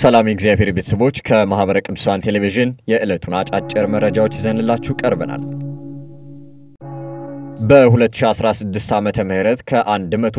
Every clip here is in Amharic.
ሰላም የእግዚአብሔር ቤተሰቦች ከማኅበረ ቅዱሳን ቴሌቪዥን የዕለቱን አጫጭር መረጃዎች ይዘንላችሁ ቀርበናል። በ2016 ዓመተ ምህረት ከ108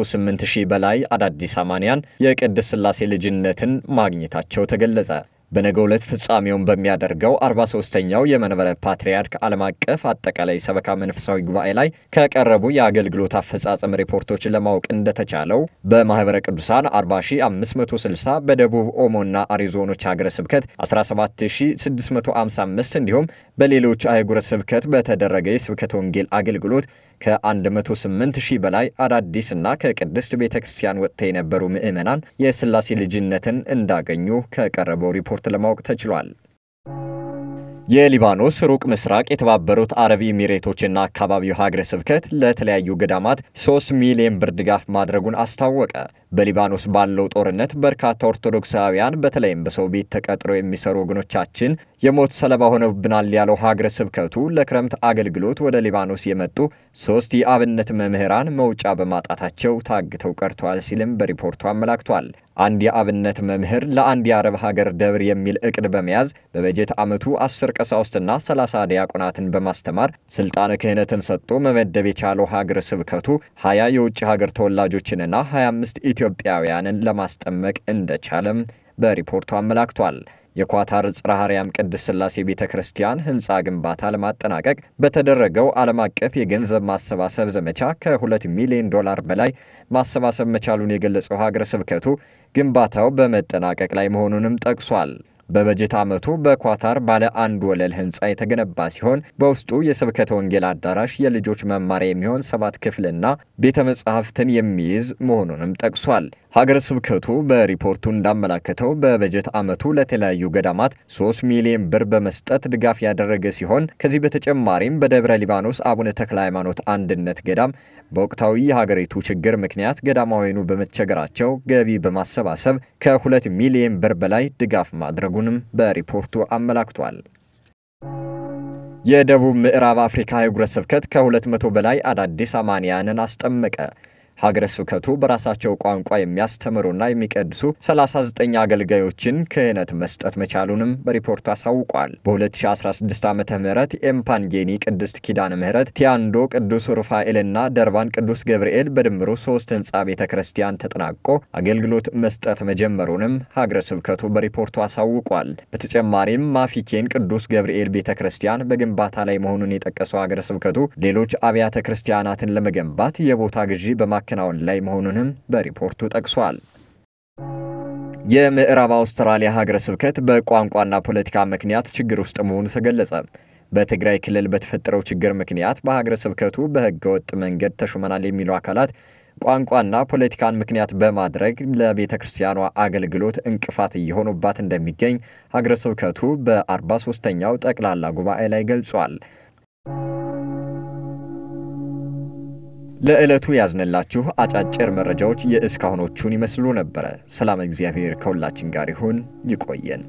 ሺህ በላይ አዳዲስ አማንያን የቅድስት ሥላሴ ልጅነትን ማግኘታቸው ተገለጸ። በነገ ዕለት ፍጻሜውን በሚያደርገው 43ኛው የመንበረ ፓትርያርክ ዓለም አቀፍ አጠቃላይ ሰበካ መንፈሳዊ ጉባኤ ላይ ከቀረቡ የአገልግሎት አፈጻጸም ሪፖርቶች ለማወቅ እንደተቻለው በማኅበረ ቅዱሳን 40560 በደቡብ ኦሞና አሪዞኖች ሀገረ ስብከት 17655 እንዲሁም በሌሎች አህጉረ ስብከት በተደረገ የስብከት ወንጌል አገልግሎት ከ108 ሺህ በላይ አዳዲስና ከቅድስት ቤተ ክርስቲያን ወጥተው የነበሩ ምዕመናን የሥላሴ ልጅነትን እንዳገኙ ከቀረበው ሪፖርት ሪፖርት ለማወቅ ተችሏል። የሊባኖስ ሩቅ ምስራቅ የተባበሩት አረብ ኤሚሬቶችና አካባቢው ሀገረ ስብከት ለተለያዩ ገዳማት 3 ሚሊዮን ብር ድጋፍ ማድረጉን አስታወቀ። በሊባኖስ ባለው ጦርነት በርካታ ኦርቶዶክሳውያን በተለይም በሰው ቤት ተቀጥረው የሚሰሩ ወገኖቻችን የሞት ሰለባ ሆነውብናል ያለው ሀገረ ስብከቱ ለክረምት አገልግሎት ወደ ሊባኖስ የመጡ ሶስት የአብነት መምህራን መውጫ በማጣታቸው ታግተው ቀርተዋል ሲልም በሪፖርቱ አመላክቷል። አንድ የአብነት መምህር ለአንድ የአረብ ሀገር ደብር የሚል እቅድ በመያዝ በበጀት ዓመቱ አስር ቀሳውስትና ሰላሳ ዲያቆናትን በማስተማር ስልጣነ ክህነትን ሰጥቶ መመደብ የቻለው ሀገር ስብከቱ ሀያ የውጭ ሀገር ተወላጆችንና ሀያ አምስት ኢትዮጵያውያንን ለማስጠመቅ እንደቻለም በሪፖርቱ አመላክቷል። የኳታር ጽርሐ አርያም ቅድስት ሥላሴ ቤተ ክርስቲያን ህንፃ ግንባታ ለማጠናቀቅ በተደረገው ዓለም አቀፍ የገንዘብ ማሰባሰብ ዘመቻ ከ2 ሚሊዮን ዶላር በላይ ማሰባሰብ መቻሉን የገለጸው ሀገረ ስብከቱ ግንባታው በመጠናቀቅ ላይ መሆኑንም ጠቅሷል። በበጀት ዓመቱ በኳታር ባለ አንድ ወለል ህንፃ የተገነባ ሲሆን በውስጡ የስብከተ ወንጌል አዳራሽ፣ የልጆች መማሪያ የሚሆን ሰባት ክፍልና ቤተ መጻሕፍትን የሚይዝ መሆኑንም ጠቅሷል። ሀገረ ስብከቱ በሪፖርቱ እንዳመላከተው በበጀት ዓመቱ ለተለያዩ ገዳማት 3 ሚሊዮን ብር በመስጠት ድጋፍ ያደረገ ሲሆን ከዚህ በተጨማሪም በደብረ ሊባኖስ አቡነ ተክለ ሃይማኖት አንድነት ገዳም በወቅታዊ የሀገሪቱ ችግር ምክንያት ገዳማውያኑ በመቸገራቸው ገቢ በማሰባሰብ ከ2 ሚሊዮን ብር በላይ ድጋፍ ማድረጉ መመዝገቡንም በሪፖርቱ አመላክቷል። የደቡብ ምዕራብ አፍሪካ አህጉረ ስብከት ከ200 በላይ አዳዲስ አማንያንን አስጠመቀ። ሀገረ ስብከቱ በራሳቸው ቋንቋ የሚያስተምሩና የሚቀድሱ 39 አገልጋዮችን ክህነት መስጠት መቻሉንም በሪፖርቱ አሳውቋል። በ2016 ዓ ም ኤምፓንጌኒ ቅድስት ኪዳነ ምህረት፣ ቲያንዶ ቅዱስ ሩፋኤልና ደርባን ቅዱስ ገብርኤል በድምሩ ሶስት ህንፃ ቤተ ክርስቲያን ተጠናቆ አገልግሎት መስጠት መጀመሩንም ሀገረ ስብከቱ በሪፖርቱ አሳውቋል። በተጨማሪም ማፊኬን ቅዱስ ገብርኤል ቤተ ክርስቲያን በግንባታ ላይ መሆኑን የጠቀሰው ሀገረ ስብከቱ ሌሎች አብያተ ክርስቲያናትን ለመገንባት የቦታ ግዢ በማ በማከናወን ላይ መሆኑንም በሪፖርቱ ጠቅሷል። የምዕራብ አውስትራሊያ ሀገረ ስብከት በቋንቋና ፖለቲካ ምክንያት ችግር ውስጥ መሆኑ ተገለጸ። በትግራይ ክልል በተፈጠረው ችግር ምክንያት በሀገረ ስብከቱ በህገወጥ መንገድ ተሹመናል የሚሉ አካላት ቋንቋና ፖለቲካን ምክንያት በማድረግ ለቤተ ክርስቲያኗ አገልግሎት እንቅፋት እየሆኑባት እንደሚገኝ ሀገረ ስብከቱ በ43ኛው ጠቅላላ ጉባኤ ላይ ገልጿል። ለዕለቱ ያዝንላችሁ አጫጭር መረጃዎች የእስካሁኖቹን ይመስሉ ነበረ። ሰላም እግዚአብሔር ከሁላችን ጋር ይሁን። ይቆየን።